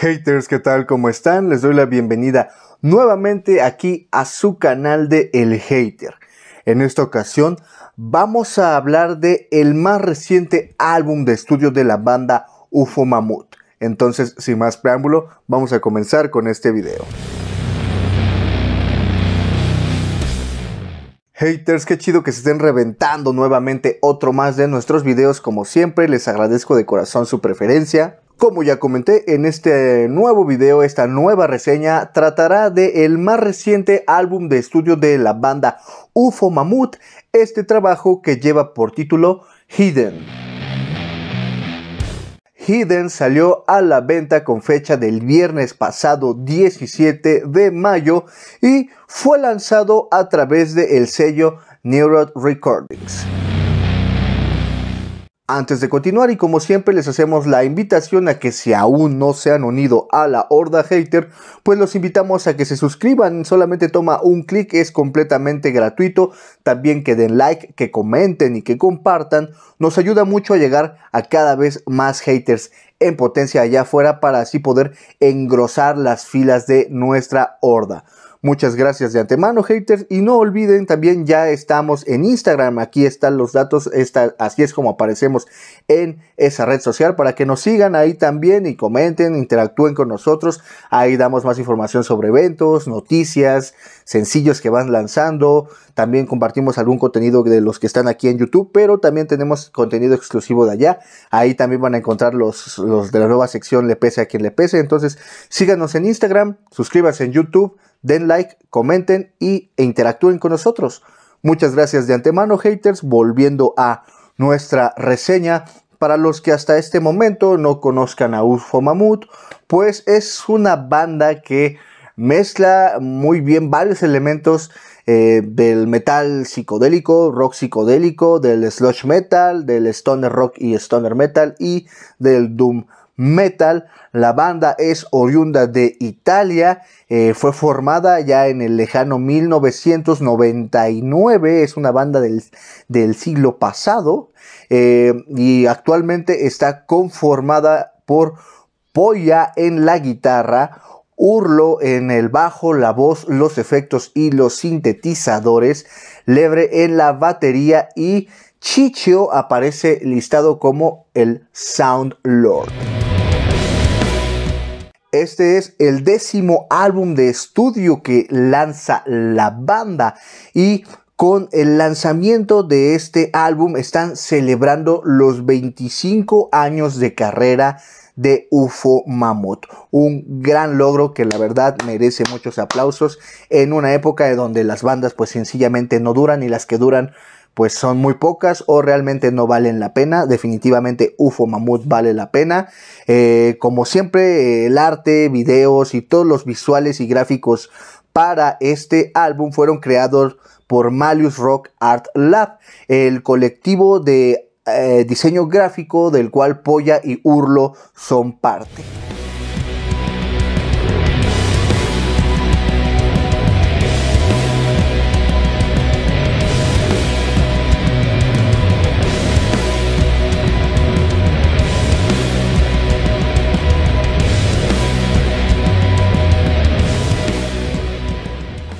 Haters, ¿qué tal? ¿Cómo están? Les doy la bienvenida nuevamente aquí a su canal de El Hater. En esta ocasión vamos a hablar de el más reciente álbum de estudio de la banda UFO Mamut. Entonces, sin más preámbulo, vamos a comenzar con este video. Haters, qué chido que se estén reventando nuevamente otro más de nuestros videos. Como siempre, les agradezco de corazón su preferencia. Como ya comenté en este nuevo video, esta nueva reseña tratará de el más reciente álbum de estudio de la banda UFO Mammoth, este trabajo que lleva por título Hidden. Hidden salió a la venta con fecha del viernes pasado 17 de mayo y fue lanzado a través del sello Neurot Recordings. Antes de continuar y como siempre les hacemos la invitación a que si aún no se han unido a la Horda Hater, pues los invitamos a que se suscriban, solamente toma un clic, es completamente gratuito, también que den like, que comenten y que compartan, nos ayuda mucho a llegar a cada vez más haters en potencia allá afuera para así poder engrosar las filas de nuestra Horda. Muchas gracias de antemano, haters. Y no olviden, también ya estamos en Instagram. Aquí están los datos. así es como aparecemos en esa red social para que nos sigan ahí también y comenten, interactúen con nosotros. Ahí damos más información sobre eventos, noticias, sencillos que van lanzando. También compartimos algún contenido de los que están aquí en YouTube, pero también tenemos contenido exclusivo de allá. Ahí también van a encontrar los, los de la nueva sección Le pese a quien le pese. Entonces, síganos en Instagram, suscríbanse en YouTube Den like, comenten y, e interactúen con nosotros. Muchas gracias de antemano, haters. Volviendo a nuestra reseña, para los que hasta este momento no conozcan a UFO Mamut, pues es una banda que mezcla muy bien varios elementos eh, del metal psicodélico, rock psicodélico, del sludge metal, del stoner rock y stoner metal y del doom metal. La banda es oriunda de Italia, eh, fue formada ya en el lejano 1999, es una banda del, siglo pasado eh, y actualmente está conformada por Polla en la guitarra, Urlo en el bajo, la voz, los efectos y los sintetizadores, Lebre en la batería y Chicho aparece listado como el Sound Lord. Este es el décimo álbum de estudio que lanza la banda y con el lanzamiento de este álbum están celebrando los 25 años de carrera de UFO Mammoth. Un gran logro que la verdad merece muchos aplausos en una época donde las bandas pues sencillamente no duran y las que duran pues son muy pocas o realmente no valen la pena. Definitivamente UFO Mamut vale la pena. Eh, como siempre, el arte, videos y todos los visuales y gráficos para este álbum fueron creados por Malius Rock Art Lab, el colectivo de eh, diseño gráfico del cual Polla y Urlo son parte.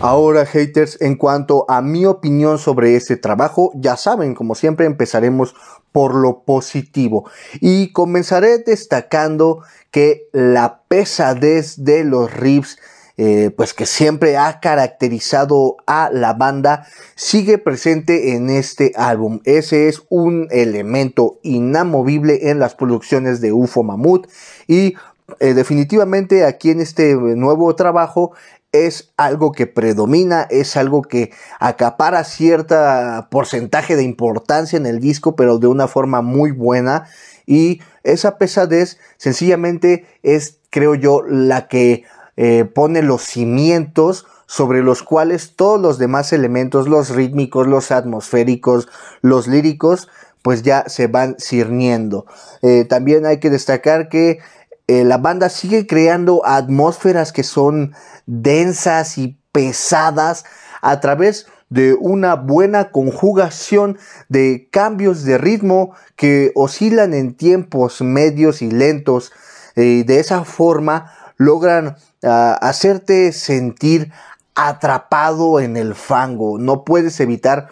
Ahora, haters, en cuanto a mi opinión sobre este trabajo, ya saben, como siempre, empezaremos por lo positivo. Y comenzaré destacando que la pesadez de los riffs, eh, pues que siempre ha caracterizado a la banda, sigue presente en este álbum. Ese es un elemento inamovible en las producciones de UFO Mamut y eh, definitivamente aquí en este nuevo trabajo es algo que predomina, es algo que acapara cierta porcentaje de importancia en el disco, pero de una forma muy buena. Y esa pesadez sencillamente es, creo yo, la que eh, pone los cimientos sobre los cuales todos los demás elementos, los rítmicos, los atmosféricos, los líricos, pues ya se van cirniendo. Eh, también hay que destacar que eh, la banda sigue creando atmósferas que son densas y pesadas a través de una buena conjugación de cambios de ritmo que oscilan en tiempos medios y lentos. Eh, y de esa forma logran ah, hacerte sentir atrapado en el fango. No puedes evitar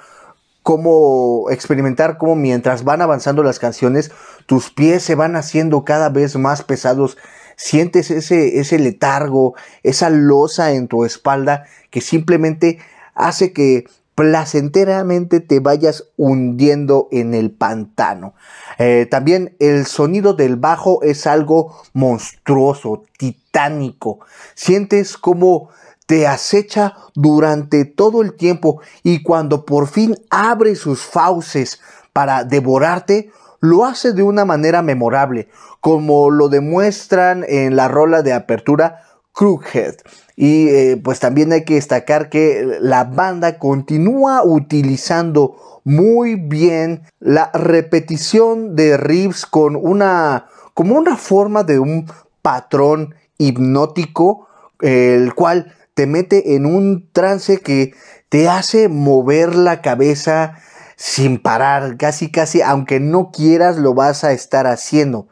cómo experimentar cómo mientras van avanzando las canciones, tus pies se van haciendo cada vez más pesados, sientes ese, ese letargo, esa losa en tu espalda que simplemente hace que placenteramente te vayas hundiendo en el pantano. Eh, también el sonido del bajo es algo monstruoso, titánico. Sientes como te acecha durante todo el tiempo y cuando por fin abre sus fauces para devorarte, lo hace de una manera memorable, como lo demuestran en la rola de apertura Crookhead. Y eh, pues también hay que destacar que la banda continúa utilizando muy bien la repetición de riffs con una como una forma de un patrón hipnótico el cual te mete en un trance que te hace mover la cabeza sin parar, casi casi, aunque no quieras, lo vas a estar haciendo.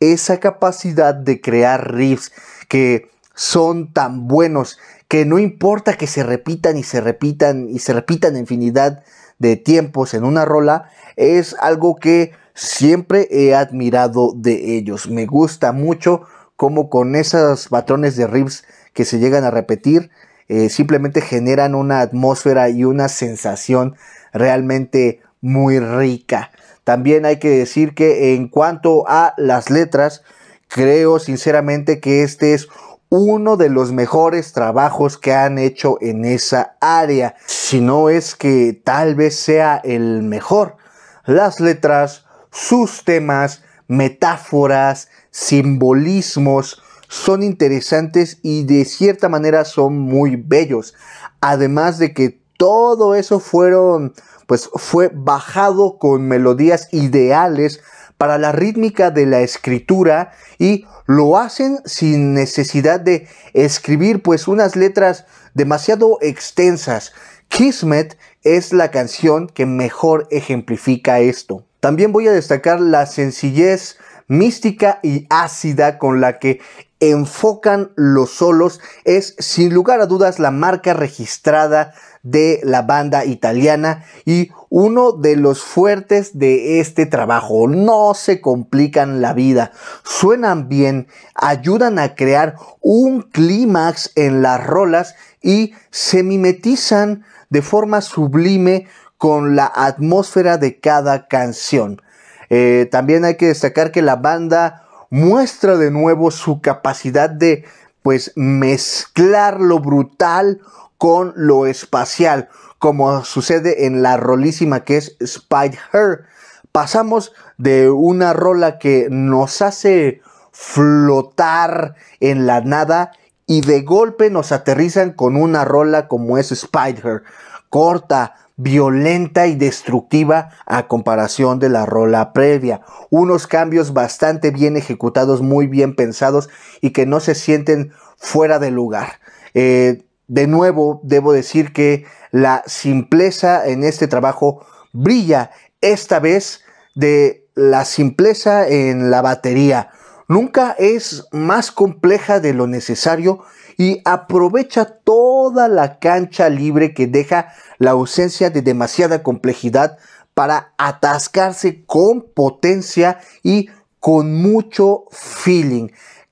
Esa capacidad de crear riffs que son tan buenos que no importa que se repitan y se repitan y se repitan infinidad de tiempos en una rola, es algo que siempre he admirado de ellos. Me gusta mucho cómo con esos patrones de riffs que se llegan a repetir, eh, simplemente generan una atmósfera y una sensación realmente muy rica. También hay que decir que en cuanto a las letras, creo sinceramente que este es uno de los mejores trabajos que han hecho en esa área, si no es que tal vez sea el mejor. Las letras, sus temas, metáforas, simbolismos, son interesantes y de cierta manera son muy bellos. Además de que todo eso fueron, pues fue bajado con melodías ideales para la rítmica de la escritura y lo hacen sin necesidad de escribir pues unas letras demasiado extensas. Kismet es la canción que mejor ejemplifica esto. También voy a destacar la sencillez mística y ácida con la que enfocan los solos es sin lugar a dudas la marca registrada de la banda italiana y uno de los fuertes de este trabajo. No se complican la vida, suenan bien, ayudan a crear un clímax en las rolas y se mimetizan de forma sublime con la atmósfera de cada canción. Eh, también hay que destacar que la banda muestra de nuevo su capacidad de pues mezclar lo brutal con lo espacial, como sucede en la rolísima que es Spider Pasamos de una rola que nos hace flotar en la nada y de golpe nos aterrizan con una rola como es Spider, corta, violenta y destructiva a comparación de la rola previa. Unos cambios bastante bien ejecutados, muy bien pensados y que no se sienten fuera de lugar. Eh, de nuevo, debo decir que la simpleza en este trabajo brilla esta vez de la simpleza en la batería. Nunca es más compleja de lo necesario y aprovecha toda la cancha libre que deja la ausencia de demasiada complejidad para atascarse con potencia y con mucho feeling.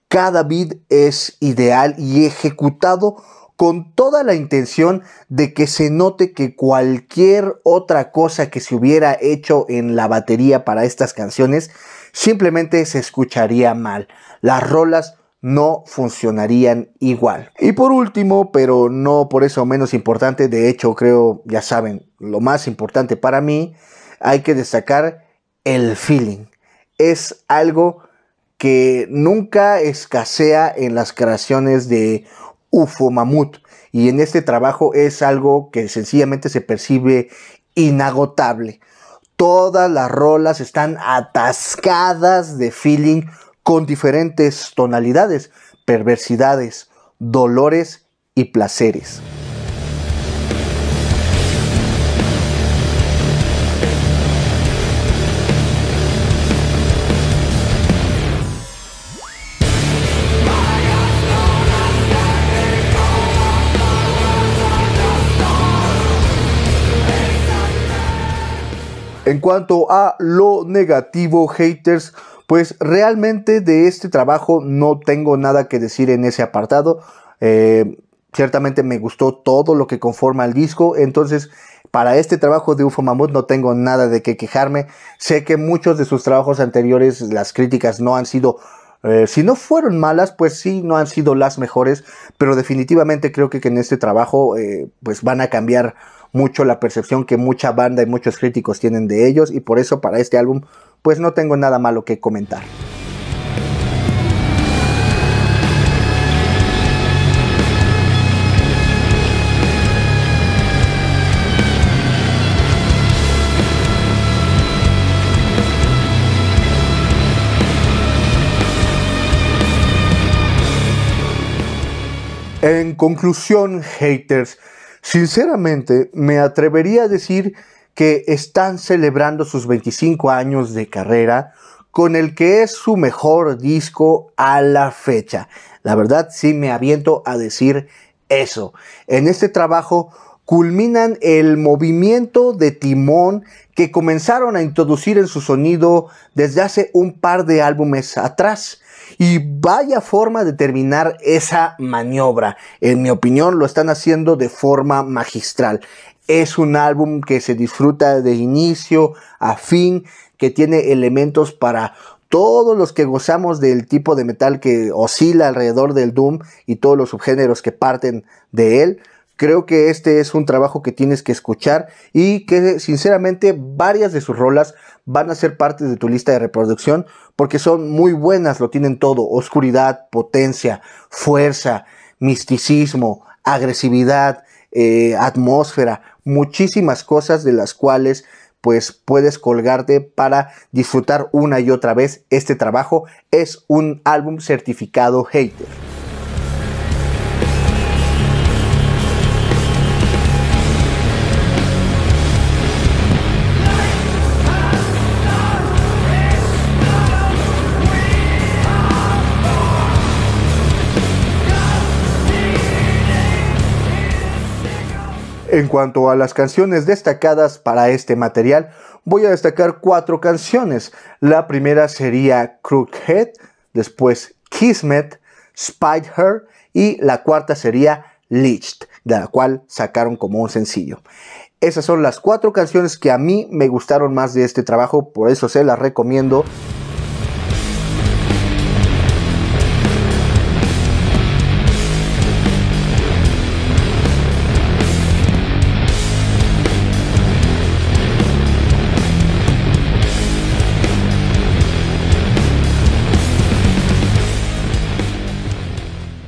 Cada beat es ideal y ejecutado con toda la intención de que se note que cualquier otra cosa que se hubiera hecho en la batería para estas canciones simplemente se escucharía mal. Las rolas no funcionarían igual. Y por último, pero no por eso menos importante, de hecho creo, ya saben, lo más importante para mí, hay que destacar el feeling. Es algo que nunca escasea en las creaciones de UFO Mamut. Y en este trabajo es algo que sencillamente se percibe inagotable. Todas las rolas están atascadas de feeling con diferentes tonalidades, perversidades, dolores y placeres. En cuanto a lo negativo, haters, pues realmente de este trabajo no tengo nada que decir en ese apartado. Eh, ciertamente me gustó todo lo que conforma el disco, entonces para este trabajo de UFO Mamut no tengo nada de qué quejarme. Sé que muchos de sus trabajos anteriores las críticas no han sido eh, si no fueron malas, pues sí, no han sido las mejores, pero definitivamente creo que, en este trabajo eh, pues van a cambiar mucho la percepción que mucha banda y muchos críticos tienen de ellos y por eso para este álbum pues no tengo nada malo que comentar. En conclusión, haters, Sinceramente, me atrevería a decir que están celebrando sus 25 años de carrera con el que es su mejor disco a la fecha. La verdad sí me aviento a decir eso. En este trabajo culminan el movimiento de timón que comenzaron a introducir en su sonido desde hace un par de álbumes atrás. Y vaya forma de terminar esa maniobra. En mi opinión, lo están haciendo de forma magistral. Es un álbum que se disfruta de inicio a fin, que tiene elementos para todos los que gozamos del tipo de metal que oscila alrededor del Doom y todos los subgéneros que parten de él. Creo que este es un trabajo que tienes que escuchar y que sinceramente varias de sus rolas van a ser parte de tu lista de reproducción porque son muy buenas, lo tienen todo, oscuridad, potencia, fuerza, misticismo, agresividad, eh, atmósfera, muchísimas cosas de las cuales pues puedes colgarte para disfrutar una y otra vez este trabajo. Es un álbum certificado hater. En cuanto a las canciones destacadas para este material, voy a destacar cuatro canciones. La primera sería Head, después Kismet, spider Her y la cuarta sería Liched, de la cual sacaron como un sencillo. Esas son las cuatro canciones que a mí me gustaron más de este trabajo, por eso se las recomiendo.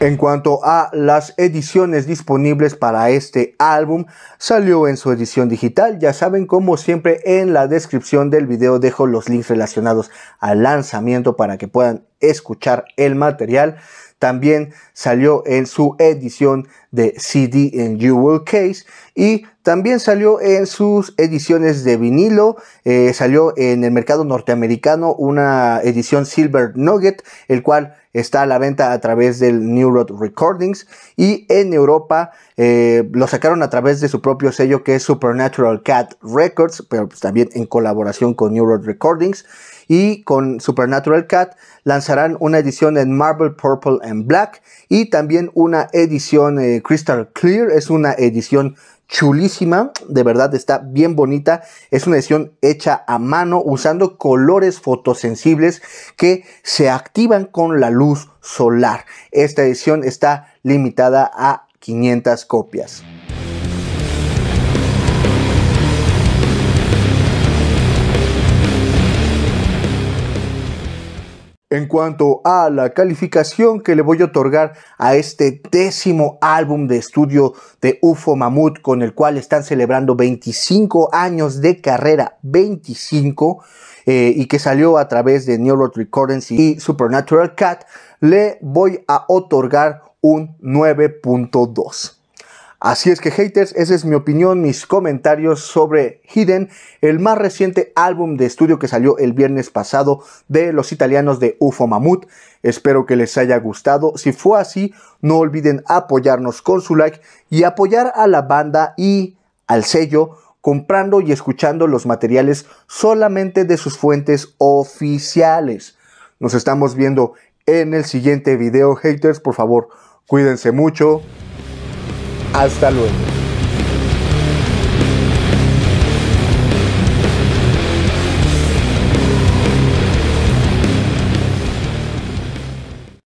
En cuanto a las ediciones disponibles para este álbum, salió en su edición digital, ya saben como siempre en la descripción del video dejo los links relacionados al lanzamiento para que puedan escuchar el material. También salió en su edición de CD en Jewel Case y también salió en sus ediciones de vinilo, eh, salió en el mercado norteamericano una edición Silver Nugget, el cual está a la venta a través del New Road Recordings y en Europa eh, lo sacaron a través de su propio sello que es Supernatural Cat Records, pero pues, también en colaboración con New Road Recordings y con Supernatural Cat lanzarán una edición en Marble Purple and Black y también una edición eh, Crystal Clear, es una edición chulísima, de verdad está bien bonita, es una edición hecha a mano usando colores fotosensibles que se activan con la luz solar. Esta edición está limitada a 500 copias. En cuanto a la calificación que le voy a otorgar a este décimo álbum de estudio de UFO Mamut, con el cual están celebrando 25 años de carrera, 25, eh, y que salió a través de New World Recordings y Supernatural Cat, le voy a otorgar un 9.2. Así es que haters, esa es mi opinión, mis comentarios sobre Hidden, el más reciente álbum de estudio que salió el viernes pasado de los italianos de UFO Mamut. Espero que les haya gustado. Si fue así, no olviden apoyarnos con su like y apoyar a la banda y al sello comprando y escuchando los materiales solamente de sus fuentes oficiales. Nos estamos viendo en el siguiente video, haters, por favor, cuídense mucho. Hasta luego.